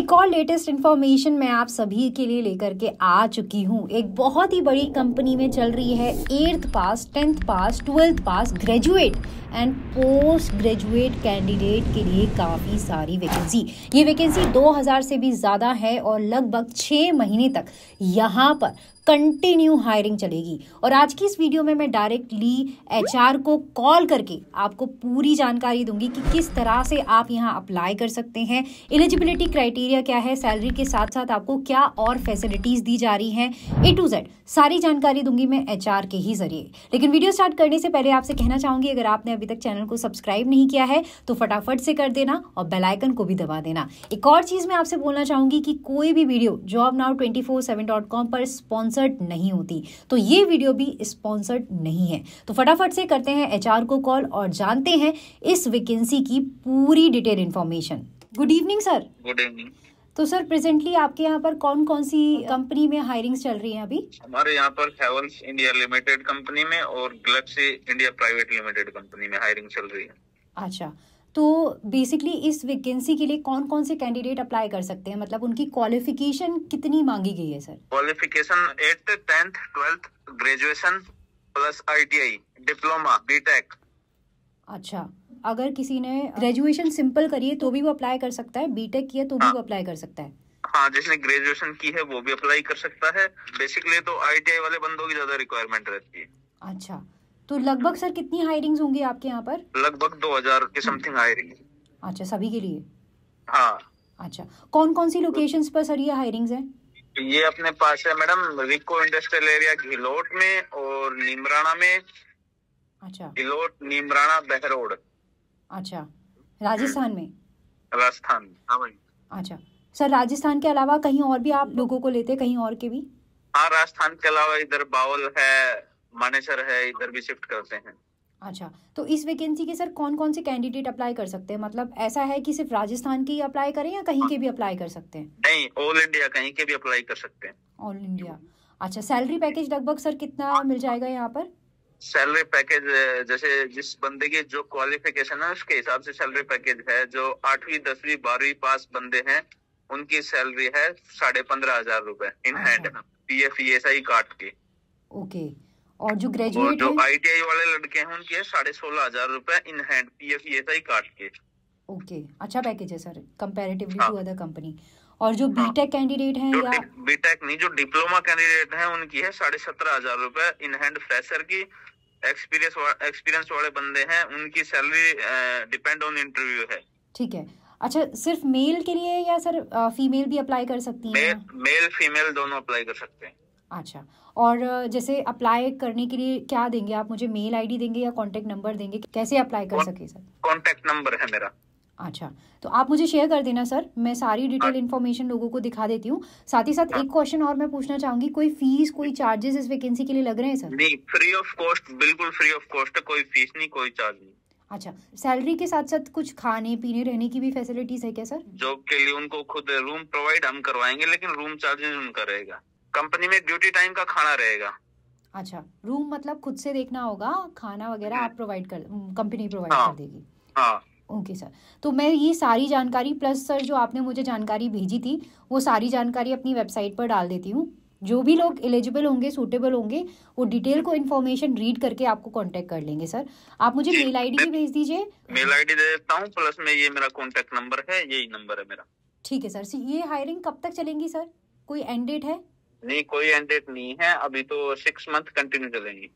एक और latest information मैं आप सभी के लिए लेकर के आ चुकी हूँ एक बहुत ही बड़ी कंपनी में चल रही है eighth pass tenth pass twelfth pass graduate and post graduate candidate के लिए काफ़ी सारी वैकेंसी ये वैकेंसी 2000 से भी ज़्यादा है और लगभग छः महीने तक यहाँ पर कंटिन्यू हायरिंग चलेगी और आज की इस वीडियो में मैं डायरेक्टली एचआर को कॉल करके आपको पूरी जानकारी दूंगी कि किस तरह से आप यहाँ अप्लाई कर सकते हैं एलिजिबिलिटी क्राइटेरिया क्राइटेरिया क्या है सैलरी के साथ साथ आपको क्या और फैसिलिटीज़ दी जा रही हैं ए टू जेड सारी जानकारी दूंगी मैं एच के ही जरिए लेकिन वीडियो स्टार्ट करने से पहले आपसे कहना चाहूंगी अगर आपने अभी तक चैनल को सब्सक्राइब नहीं किया है तो फटाफट से कर देना और बेलाइकन को भी दबा देना एक और चीज़ मैं आपसे बोलना चाहूंगी कि कोई भी वीडियो जॉब नाउ ट्वेंटी पर स्पॉन्सर्ड नहीं होती तो ये वीडियो भी स्पॉन्सर्ड नहीं है तो फटाफट से करते हैं एच को कॉल और जानते हैं इस वैकेंसी की पूरी detail information good evening sir good evening तो सर प्रेजेंटली आपके यहाँ पर कौन कौन सी कंपनी में हायरिंग चल रही है अभी हमारे यहाँ पर हेवल्स इंडिया लिमिटेड कंपनी में और Galaxy India private limited company में हायरिंग चल रही है अच्छा तो बेसिकली इस वैकेंसी के लिए कौन कौन से कैंडिडेट अप्लाई कर सकते हैं मतलब उनकी क्वालिफिकेशन कितनी मांगी गई है sir qualification eighth tenth twelfth graduation plus I diploma B अच्छा अगर किसी ने ग्रेजुएशन सिंपल करी है तो भी वो अप्लाई कर सकता है बीटेक किया तो भी वो अप्लाई हाँ। कर सकता है हाँ जिसने ग्रेजुएशन की है वो भी अप्लाई कर सकता है बेसिकली तो आईटीआई वाले बंदों की ज्यादा रिक्वायरमेंट रहती है अच्छा तो लगभग सर कितनी हायरिंग होंगी आपके यहाँ पर लगभग दो हजार के समथिंग हायरिंग अच्छा सभी के लिए हाँ अच्छा कौन कौन सी लोकेशन पर सर ये हायरिंग है ये अपने पास है madam RIICO industrial area Ghiloth में और नीमराणा में अच्छा घिलोट नीमराणा बहरोड अच्छा राजस्थान में राजस्थान हाँ अच्छा सर राजस्थान के अलावा कहीं और भी आप हाँ। लोगों को लेते कहीं और के भी हाँ राजस्थान के अलावा इधर बाउल है मानेसर है इधर भी शिफ्ट करते हैं अच्छा तो इस वैकेंसी के सर कौन कौन से कैंडिडेट अप्लाई कर सकते हैं मतलब ऐसा है कि सिर्फ राजस्थान के ही अप्लाई करें या कहीं के भी अप्लाई कर सकते हैं नहीं ऑल इंडिया कहीं के भी अप्लाई कर सकते हैं ऑल इंडिया अच्छा सैलरी पैकेज लगभग सर कितना मिल जाएगा यहाँ पर सैलरी पैकेज uh, जैसे जिस बंदे की जो क्वालिफिकेशन है उसके हिसाब से सैलरी पैकेज है जो आठवीं दसवीं बारहवीं पास बंदे हैं उनकी सैलरी है साढ़े पंद्रह हजार रूपए in hand P F S I card के ओके और जो ग्रेजुएट जो आई टी आई वाले लड़के हैं उनकी है साढ़े सोलह हजार रूपए in hand P F S I card के ओके अच्छा पैकेज है sir comparatively to other company और जो बीटेक हाँ। कैंडिडेट हैं या बीटेक नहीं जो डिप्लोमा कैंडिडेट हैं उनकी है साढ़े सत्रह हजार रूपए इन हैंड फ्रेशर की एक्सपीरियंस एक्सपीरियंस वाले बंदे हैं उनकी सैलरी डिपेंड ऑन इंटरव्यू है ठीक है अच्छा सिर्फ मेल के लिए या सर फीमेल भी अप्लाई कर सकती है मेल फीमेल दोनों अप्लाई कर सकते हैं अच्छा और जैसे अप्लाई करने के लिए क्या देंगे आप मुझे मेल आईडी देंगे या कांटेक्ट नंबर देंगे कैसे अप्लाई कर सके सर कांटेक्ट नंबर है मेरा अच्छा तो आप मुझे शेयर कर देना सर मैं सारी डिटेल इन्फॉर्मेशन हाँ। लोगों को दिखा देती हूँ साथ ही साथ हाँ। एक क्वेश्चन और मैं पूछना चाहूंगी कोई फीस कोई चार्जेस इस वैकेंसी के लिए लग रहे हैं सर नहीं फ्री ऑफ कॉस्ट बिल्कुल फ्री ऑफ कॉस्ट है कोई फीस नहीं कोई चार्ज नहीं अच्छा सैलरी के साथ साथ कुछ खाने पीने रहने की भी फैसिलिटीज है क्या सर जॉब के लिए उनको खुद रूम प्रोवाइड हम करवाएंगे लेकिन रूम चार्जेस उनका रहेगा कंपनी में ड्यूटी टाइम का खाना रहेगा अच्छा रूम मतलब खुद से देखना होगा खाना वगैरह आप प्रोवाइड कर कंपनी प्रोवाइड हाँ। कर देगी हाँ ओके सर तो मैं ये सारी जानकारी प्लस सर जो आपने मुझे जानकारी भेजी थी वो सारी जानकारी अपनी वेबसाइट पर डाल देती हूँ जो भी लोग एलिजिबल होंगे सूटेबल होंगे वो डिटेल को इन्फॉर्मेशन रीड करके आपको कांटेक्ट कर लेंगे सर आप मुझे मेल आईडी भी भेज दीजिए मेल आईडी दे देता हूँ प्लस में ये मेरा कांटेक्ट नंबर है यही नंबर है मेरा ठीक है सर ये हायरिंग कब तक चलेंगी सर कोई एंड डेट है नहीं कोई एंड डेट नहीं है अभी तो सिक्स मंथ कंटिन्यू चलेंगी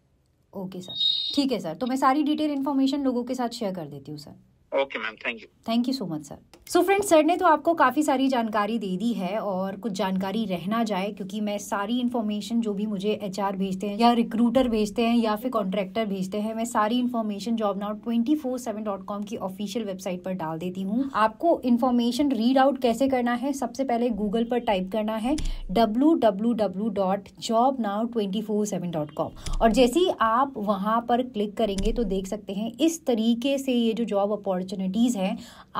ओके सर ठीक है सर तो मैं सारी डिटेल इन्फॉर्मेशन लोगों के साथ शेयर कर देती हूँ sir okay ma'am thank you thank you so much sir so friends sir ने तो आपको काफ़ी सारी जानकारी दे दी है और कुछ जानकारी रहना जाए क्योंकि मैं सारी इन्फॉर्मेशन जो भी मुझे एच भेजते हैं या रिक्रूटर भेजते हैं या फिर कॉन्ट्रैक्टर भेजते हैं मैं सारी information job now twenty four seven dot com की ऑफिशियल वेबसाइट पर डाल देती हूँ आपको इन्फॉर्मेशन रीड आउट कैसे करना है सबसे पहले गूगल पर टाइप करना है W W W dot job now twenty four seven dot com और जैसे ही आप वहाँ पर क्लिक करेंगे तो देख सकते हैं इस तरीके से ये जो जॉब अपॉर्चुनिटी अपॉर्चुनिटीज़ हैं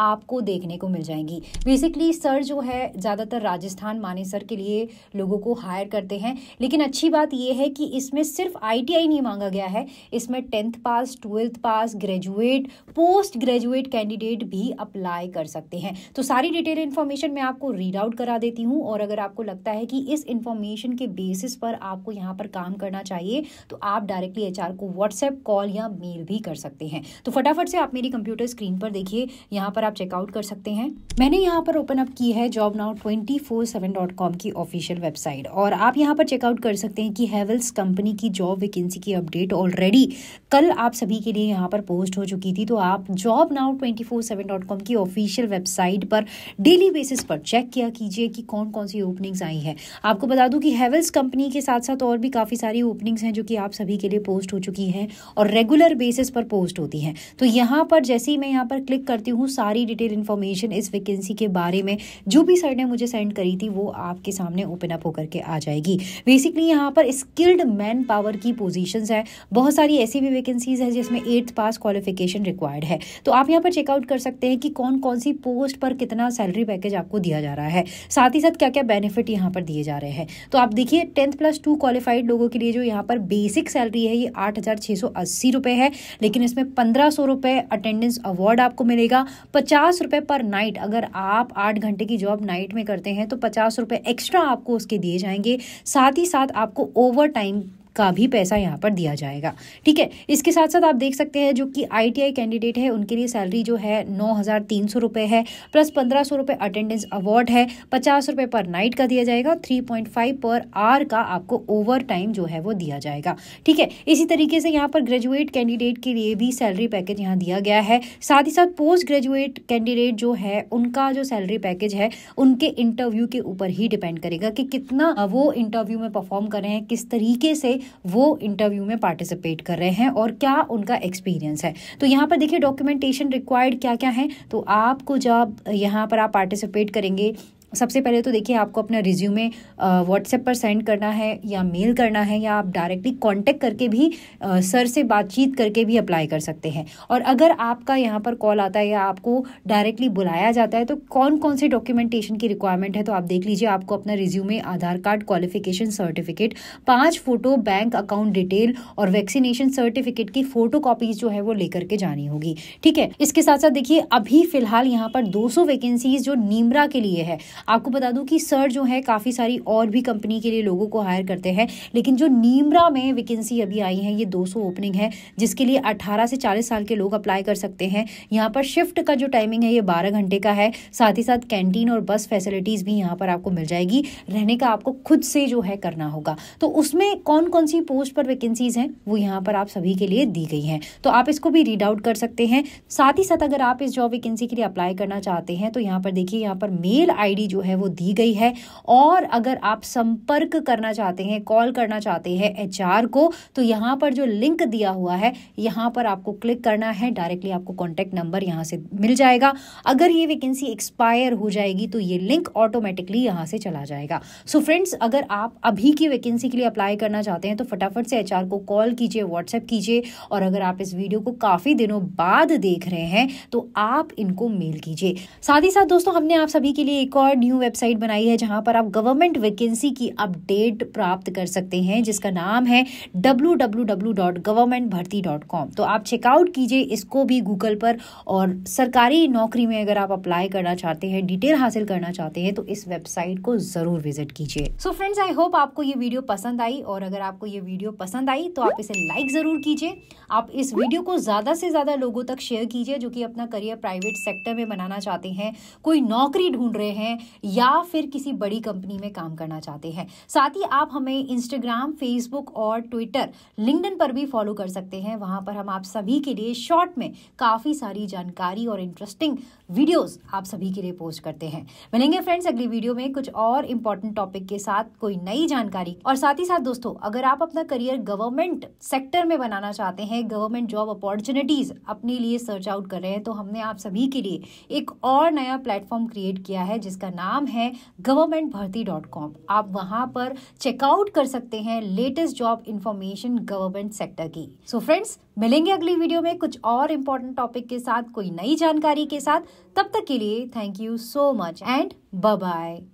आपको देखने को मिल जाएंगी बेसिकली सर जो है ज़्यादातर राजस्थान मानेसर के लिए लोगों को हायर करते हैं लेकिन अच्छी बात यह है कि इसमें सिर्फ आई नहीं मांगा गया है इसमें tenth pass twelfth pass graduate post graduate candidate भी अप्लाई कर सकते हैं तो सारी डिटेल इन्फॉर्मेशन मैं आपको रीड आउट करा देती हूँ और अगर आपको लगता है कि इस इन्फॉर्मेशन के बेसिस पर आपको यहाँ पर काम करना चाहिए तो आप डायरेक्टली एच को व्हाट्सएप कॉल या मेल भी कर सकते हैं तो फटाफट से आप मेरी कंप्यूटर स्क्रीन स्क्रीन पर देखिए यहाँ पर आप चेकआउट कर सकते हैं मैंने यहाँ पर ओपन अप की है job now twenty four seven dot com की ऑफिशियल वेबसाइट और आप यहाँ पर चेकआउट कर सकते हैं कि हैवल्स कंपनी की जॉब वैकेंसी की अपडेट ऑलरेडी कल आप सभी के लिए यहाँ पर पोस्ट हो चुकी थी तो आप job now twenty four seven dot com की ऑफिशियल वेबसाइट पर डेली बेसिस पर चेक किया कीजिए कि कौन कौन सी ओपनिंग्स आई है आपको बता दूं कि हैवल्स कंपनी के साथ साथ और भी काफ़ी सारी ओपनिंग्स हैं जो कि आप सभी के लिए पोस्ट हो चुकी हैं और रेगुलर बेसिस पर पोस्ट होती हैं तो यहाँ पर जैसे ही मैं यहाँ पर क्लिक करती हूँ सारी डिटेल इन्फॉर्मेशन इस वैकेंसी के बारे में जो भी सर ने मुझे सेंड करी थी वो आपके सामने ओपन अप होकर के आ जाएगी बेसिकली यहाँ पर स्किल्ड मैन पावर की पोजिशन है बहुत सारी ऐसी भी वैकेंसीज है जिसमें एट्थ पास क्वालिफिकेशन रिक्वायर्ड है तो आप यहाँ पर चेकआउट कर सकते हैं कि कौन कौन सी पोस्ट पर कितना सैलरी पैकेज आपको दिया जा रहा है साथ ही साथ क्या क्या बेनिफिट यहाँ पर दिए जा रहे हैं तो आप देखिए टेंथ प्लस टू क्वालिफाइड लोगों के लिए जो यहाँ पर बेसिक सैलरी है ये आठ हजार छह सौ अस्सी रुपए है लेकिन इसमें पंद्रह सौ रुपए अटेंडेंस अवार्ड रिवॉर्ड आपको मिलेगा पचास रुपए पर नाइट अगर आप आठ घंटे की जॉब नाइट में करते हैं तो पचास रुपए एक्स्ट्रा आपको उसके दिए जाएंगे साथ ही साथ आपको ओवर टाइम का भी पैसा यहाँ पर दिया जाएगा ठीक है इसके साथ साथ आप देख सकते हैं जो कि आई कैंडिडेट है उनके लिए सैलरी जो है नौ हज़ार तीन सौ रुपये है प्लस पंद्रह सौ रुपये अटेंडेंस अवार्ड है पचास रुपये पर नाइट का दिया जाएगा थ्री पॉइंट फाइव पर आर का आपको ओवर टाइम जो है वो दिया जाएगा ठीक है इसी तरीके से यहाँ पर ग्रेजुएट कैंडिडेट के लिए भी सैलरी पैकेज यहाँ दिया गया है साथ ही साथ पोस्ट ग्रेजुएट कैंडिडेट जो है उनका जो सैलरी पैकेज है उनके इंटरव्यू के ऊपर ही डिपेंड करेगा कि कितना वो इंटरव्यू में परफॉर्म कर रहे हैं किस तरीके से वो इंटरव्यू में पार्टिसिपेट कर रहे हैं और क्या उनका एक्सपीरियंस है तो यहाँ पर देखिए डॉक्यूमेंटेशन रिक्वायर्ड क्या क्या है तो आपको जब यहाँ पर आप पार्टिसिपेट करेंगे सबसे पहले तो देखिए आपको अपना रिज्यूमे व्हाट्सएप पर सेंड करना है या मेल करना है या आप डायरेक्टली कांटेक्ट करके भी आ, सर से बातचीत करके भी अप्लाई कर सकते हैं और अगर आपका यहाँ पर कॉल आता है या आपको डायरेक्टली बुलाया जाता है तो कौन कौन से डॉक्यूमेंटेशन की रिक्वायरमेंट है तो आप देख लीजिए आपको अपना resume Aadhaar card qualification certificate पाँच फोटो बैंक अकाउंट डिटेल और वैक्सीनेशन सर्टिफिकेट की फोटो जो है वो लेकर के जानी होगी ठीक है इसके साथ साथ देखिए अभी फिलहाल यहाँ पर दो वैकेंसीज जो नीमरा के लिए है आपको बता दूं कि सर जो है काफ़ी सारी और भी कंपनी के लिए लोगों को हायर करते हैं लेकिन जो नीमरा में वैकेंसी अभी आई है ये 200 ओपनिंग है जिसके लिए 18 से 40 साल के लोग अप्लाई कर सकते हैं यहाँ पर शिफ्ट का जो टाइमिंग है ये 12 घंटे का है साथ ही साथ कैंटीन और बस फैसिलिटीज़ भी यहाँ पर आपको मिल जाएगी रहने का आपको खुद से जो है करना होगा तो उसमें कौन कौन सी पोस्ट पर वैकेंसीज़ हैं वो यहाँ पर आप सभी के लिए दी गई हैं तो आप इसको भी रीड आउट कर सकते हैं साथ ही साथ अगर आप इस जॉब वैकेंसी के लिए अप्लाई करना चाहते हैं तो यहाँ पर देखिए यहाँ पर मेल आईडी जो है वो दी गई है और अगर आप संपर्क करना चाहते हैं कॉल करना चाहते हैं एच को तो यहाँ पर जो लिंक दिया हुआ है यहाँ पर आपको क्लिक करना है डायरेक्टली आपको कॉन्टैक्ट नंबर यहाँ से मिल जाएगा अगर ये वैकेंसी एक्सपायर हो जाएगी तो ये लिंक ऑटोमेटिकली यहाँ से चला जाएगा सो so फ्रेंड्स अगर आप अभी की वैकेंसी के लिए अप्लाई करना चाहते हैं तो फटाफट से एच को कॉल कीजिए व्हाट्सएप कीजिए और अगर आप इस वीडियो को काफ़ी दिनों बाद देख रहे हैं तो आप इनको मेल कीजिए साथ ही साथ दोस्तों हमने आप सभी के लिए एक और न्यू वेबसाइट बनाई है जहां पर आप गवर्नमेंट वैकेंसी की अपडेट प्राप्त कर सकते हैं जिसका नाम है डब्ल्यू तो आप चेकआउट कीजिए इसको भी गूगल पर और सरकारी नौकरी में अगर आप अप्लाई करना चाहते हैं डिटेल हासिल करना चाहते हैं तो इस वेबसाइट को ज़रूर विजिट कीजिए सो फ्रेंड्स आई होप आपको ये वीडियो पसंद आई और अगर आपको ये वीडियो पसंद आई तो आप इसे लाइक ज़रूर कीजिए आप इस वीडियो को ज़्यादा से ज़्यादा लोगों तक शेयर कीजिए जो कि अपना करियर प्राइवेट सेक्टर में बनाना चाहते हैं कोई नौकरी ढूंढ रहे हैं या फिर किसी बड़ी कंपनी में काम करना चाहते हैं साथ ही आप हमें इंस्टाग्राम फेसबुक और ट्विटर लिंकडन पर भी फॉलो कर सकते हैं वहां पर हम आप सभी के लिए शॉर्ट में काफ़ी सारी जानकारी और इंटरेस्टिंग वीडियोस आप सभी के लिए पोस्ट करते हैं मिलेंगे फ्रेंड्स अगली वीडियो में कुछ और इंपॉर्टेंट टॉपिक के साथ कोई नई जानकारी और साथ ही साथ दोस्तों अगर आप अपना करियर गवर्नमेंट सेक्टर में बनाना चाहते हैं गवर्नमेंट जॉब अपॉर्चुनिटीज़ अपने लिए सर्च आउट कर रहे हैं तो हमने आप सभी के लिए एक और नया प्लेटफॉर्म क्रिएट किया है जिसका नाम है गवर्नमेंट भर्ती डॉट कॉम आप वहां पर चेकआउट कर सकते हैं latest job information government sector की सो so फ्रेंड्स मिलेंगे अगली वीडियो में कुछ और इम्पोर्टेंट टॉपिक के साथ कोई नई जानकारी के साथ तब तक के लिए thank you so much and bye